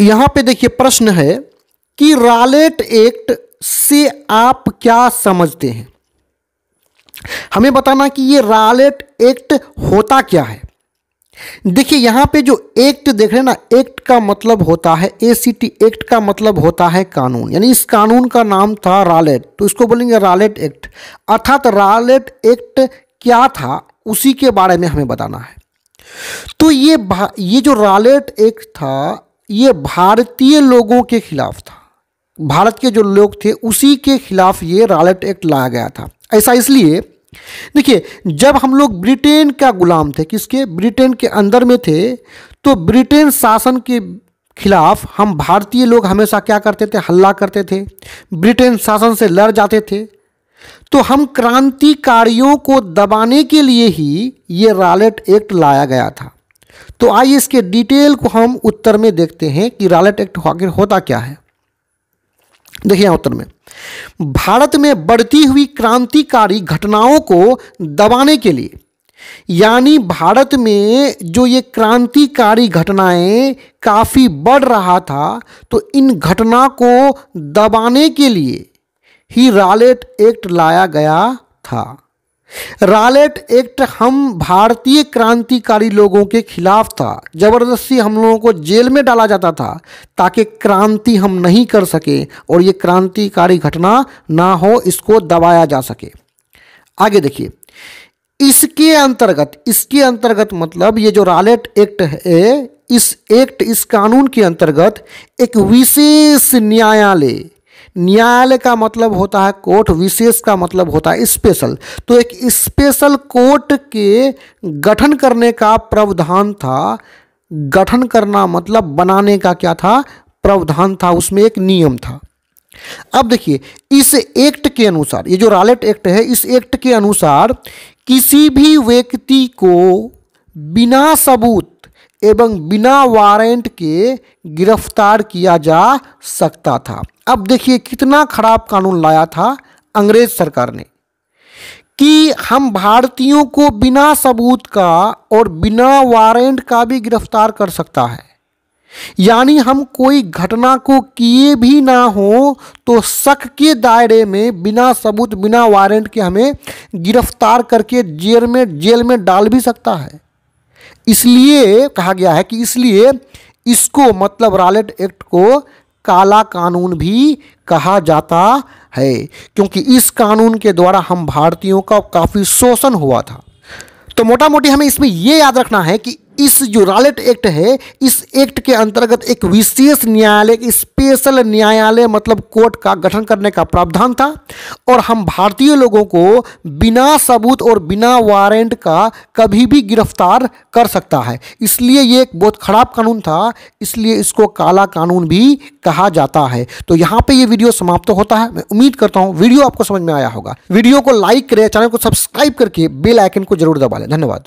यहां पे देखिए प्रश्न है कि रालेट एक्ट से आप क्या समझते हैं हमें बताना कि ये रालेट एक्ट होता क्या है देखिए यहां पे जो एक्ट देख रहे हैं ना एक्ट का मतलब होता है ए सी टी एक्ट का मतलब होता है कानून यानी इस कानून का नाम था रालेट तो इसको बोलेंगे रालेट एक्ट अर्थात रालेट एक्ट क्या था उसी के बारे में हमें बताना है तो ये ये जो रालेट एक्ट था ये भारतीय लोगों के खिलाफ था भारत के जो लोग थे उसी के खिलाफ ये रॉलेट एक्ट लाया गया था ऐसा इसलिए देखिए जब हम लोग ब्रिटेन का गुलाम थे किसके ब्रिटेन के अंदर में थे तो ब्रिटेन शासन के खिलाफ हम भारतीय लोग हमेशा क्या करते थे हल्ला करते थे ब्रिटेन शासन से लड़ जाते थे तो हम क्रांतिकारियों को दबाने के लिए ही ये रॉलेट एक्ट लाया गया था तो आइए इसके डिटेल को हम उत्तर में देखते हैं कि रॉलेट एक्ट आखिर होता क्या है देखिए उत्तर में भारत में बढ़ती हुई क्रांतिकारी घटनाओं को दबाने के लिए यानी भारत में जो ये क्रांतिकारी घटनाएं काफ़ी बढ़ रहा था तो इन घटना को दबाने के लिए ही रालेट एक्ट लाया गया था रालेट एक्ट हम भारतीय क्रांतिकारी लोगों के खिलाफ था जबरदस्ती हम लोगों को जेल में डाला जाता था ताकि क्रांति हम नहीं कर सके और ये क्रांतिकारी घटना ना हो इसको दबाया जा सके आगे देखिए इसके अंतर्गत इसके अंतर्गत मतलब ये जो रालेट एक्ट है इस एक्ट इस कानून के अंतर्गत एक विशेष न्यायालय न्यायालय का मतलब होता है कोर्ट विशेष का मतलब होता है स्पेशल तो एक स्पेशल कोर्ट के गठन करने का प्रावधान था गठन करना मतलब बनाने का क्या था प्रावधान था उसमें एक नियम था अब देखिए इस एक्ट के अनुसार ये जो रालेट एक्ट है इस एक्ट के अनुसार किसी भी व्यक्ति को बिना सबूत एवं बिना वारंट के गिरफ्तार किया जा सकता था अब देखिए कितना खराब कानून लाया था अंग्रेज सरकार ने कि हम भारतीयों को बिना सबूत का और बिना वारंट का भी गिरफ्तार कर सकता है यानी हम कोई घटना को किए भी ना हो तो शक के दायरे में बिना सबूत बिना वारंट के हमें गिरफ्तार करके जेल में जेल में डाल भी सकता है इसलिए कहा गया है कि इसलिए इसको मतलब रालेट एक्ट को काला कानून भी कहा जाता है क्योंकि इस कानून के द्वारा हम भारतीयों का काफ़ी शोषण हुआ था तो मोटा मोटी हमें इसमें यह याद रखना है कि इस जो रॉलेट एक्ट है इस एक्ट के अंतर्गत एक विशेष न्यायालय स्पेशल न्यायालय मतलब कोर्ट का गठन करने का प्रावधान था और हम भारतीय लोगों को बिना सबूत और बिना वारंट का कभी भी गिरफ्तार कर सकता है इसलिए ये एक बहुत ख़राब कानून था इसलिए इसको काला कानून भी कहा जाता है तो यहाँ पे ये वीडियो समाप्त तो होता है मैं उम्मीद करता हूँ वीडियो आपको समझ में आया होगा वीडियो को लाइक करें चैनल को सब्सक्राइब करके बेल आइकन को जरूर दबा लें धन्यवाद